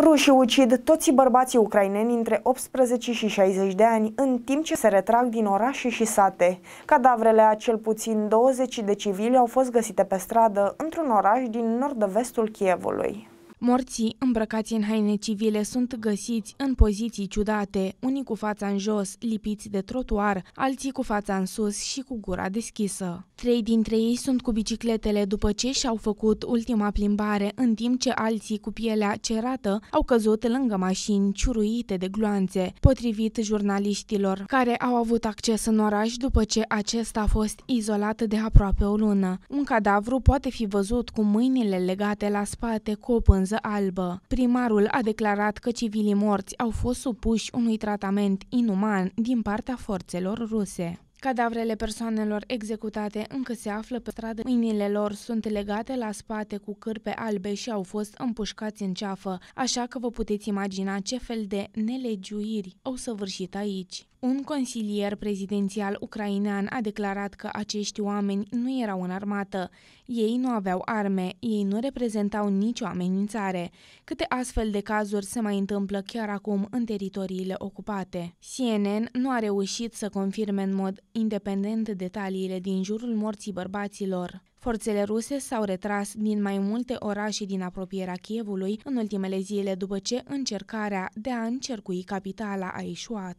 Rușii ucid toți bărbații ucraineni între 18 și 60 de ani, în timp ce se retrag din orașe și sate. Cadavrele a cel puțin 20 de civili au fost găsite pe stradă într-un oraș din nord-vestul Chievului. Morții, îmbrăcați în haine civile, sunt găsiți în poziții ciudate, unii cu fața în jos, lipiți de trotuar, alții cu fața în sus și cu gura deschisă. Trei dintre ei sunt cu bicicletele după ce și-au făcut ultima plimbare, în timp ce alții cu pielea cerată au căzut lângă mașini ciuruite de gloanțe, potrivit jurnaliștilor, care au avut acces în oraș după ce acesta a fost izolat de aproape o lună. Un cadavru poate fi văzut cu mâinile legate la spate cu o pânză Brânză Albă. Primarul a declarat că civilii morți au fost supuși unui tratament inuman din partea forțelor ruse. Cadavrele persoanelor executate încă se află pe stradă, mâinile lor sunt legate la spate cu cârpe albe și au fost împușcați în ceafă, așa că vă puteți imagina ce fel de nelegiuiri au săvârșit aici. Un consilier prezidențial ucrainean a declarat că acești oameni nu erau în armată. Ei nu aveau arme, ei nu reprezentau nicio amenințare. Câte astfel de cazuri se mai întâmplă chiar acum în teritoriile ocupate. CNN nu a reușit să confirme în mod independent detaliile din jurul morții bărbaților. Forțele ruse s-au retras din mai multe orașe din apropierea Chievului în ultimele zile după ce încercarea de a încercui capitala a ieșuat.